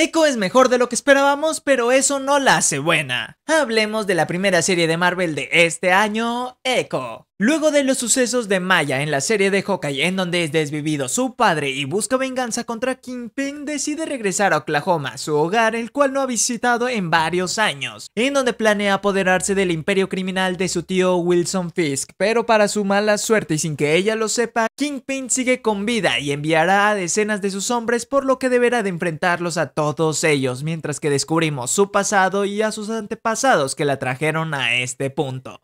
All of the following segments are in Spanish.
Echo es mejor de lo que esperábamos, pero eso no la hace buena. Hablemos de la primera serie de Marvel de este año, Echo. Luego de los sucesos de Maya en la serie de Hawkeye en donde es desvivido su padre y busca venganza contra Kingpin, decide regresar a Oklahoma, su hogar el cual no ha visitado en varios años, en donde planea apoderarse del imperio criminal de su tío Wilson Fisk, pero para su mala suerte y sin que ella lo sepa, Kingpin sigue con vida y enviará a decenas de sus hombres por lo que deberá de enfrentarlos a todos ellos, mientras que descubrimos su pasado y a sus antepasados que la trajeron a este punto.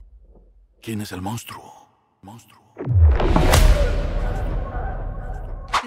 ¿Quién es el monstruo? Monstruo.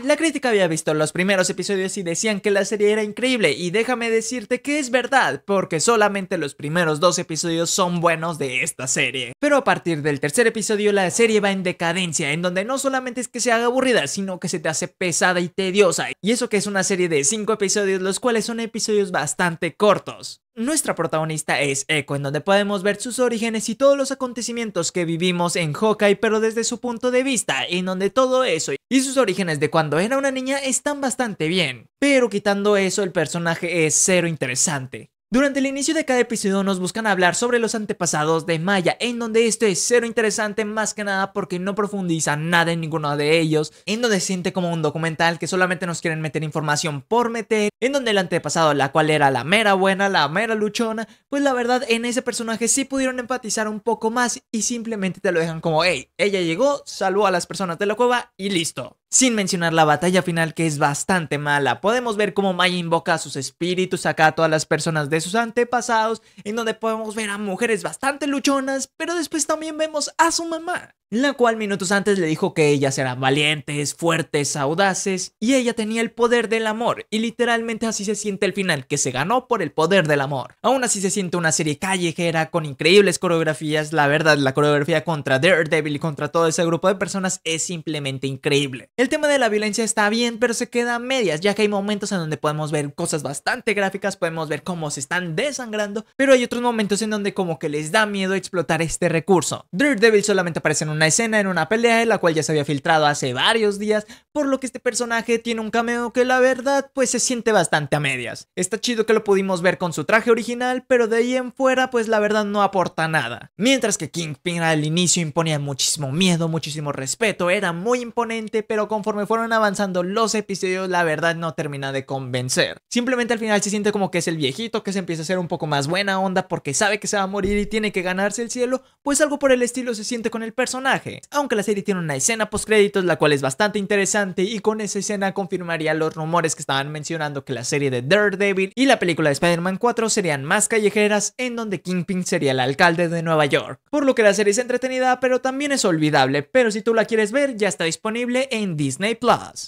La crítica había visto los primeros episodios y decían que la serie era increíble y déjame decirte que es verdad, porque solamente los primeros dos episodios son buenos de esta serie. Pero a partir del tercer episodio la serie va en decadencia, en donde no solamente es que se haga aburrida, sino que se te hace pesada y tediosa, y eso que es una serie de cinco episodios, los cuales son episodios bastante cortos. Nuestra protagonista es Echo, en donde podemos ver sus orígenes y todos los acontecimientos que vivimos en Hawkeye, pero desde su punto de vista, en donde todo eso y sus orígenes de cuando era una niña están bastante bien, pero quitando eso el personaje es cero interesante. Durante el inicio de cada episodio nos buscan hablar sobre los antepasados de Maya, en donde esto es cero interesante más que nada porque no profundiza nada en ninguno de ellos, en donde siente como un documental que solamente nos quieren meter información por meter, en donde el antepasado, la cual era la mera buena, la mera luchona, pues la verdad en ese personaje sí pudieron empatizar un poco más y simplemente te lo dejan como, hey, ella llegó, salvó a las personas de la cueva y listo. Sin mencionar la batalla final que es bastante mala. Podemos ver cómo Maya invoca a sus espíritus, acá a todas las personas de sus antepasados, en donde podemos ver a mujeres bastante luchonas, pero después también vemos a su mamá la cual minutos antes le dijo que ellas eran valientes, fuertes, audaces, y ella tenía el poder del amor, y literalmente así se siente el final, que se ganó por el poder del amor. Aún así se siente una serie callejera con increíbles coreografías, la verdad, la coreografía contra Daredevil y contra todo ese grupo de personas es simplemente increíble. El tema de la violencia está bien, pero se queda medias, ya que hay momentos en donde podemos ver cosas bastante gráficas, podemos ver cómo se están desangrando, pero hay otros momentos en donde como que les da miedo explotar este recurso. Daredevil solamente aparece en un una escena en una pelea en la cual ya se había filtrado hace varios días, por lo que este personaje tiene un cameo que la verdad pues se siente bastante a medias. Está chido que lo pudimos ver con su traje original, pero de ahí en fuera pues la verdad no aporta nada. Mientras que Kingpin al inicio imponía muchísimo miedo, muchísimo respeto, era muy imponente, pero conforme fueron avanzando los episodios la verdad no termina de convencer. Simplemente al final se siente como que es el viejito que se empieza a hacer un poco más buena onda porque sabe que se va a morir y tiene que ganarse el cielo, pues algo por el estilo se siente con el personaje aunque la serie tiene una escena post créditos la cual es bastante interesante y con esa escena confirmaría los rumores que estaban mencionando que la serie de Daredevil y la película de Spider-Man 4 serían más callejeras en donde Kingpin sería el alcalde de Nueva York. Por lo que la serie es entretenida pero también es olvidable, pero si tú la quieres ver ya está disponible en Disney Plus.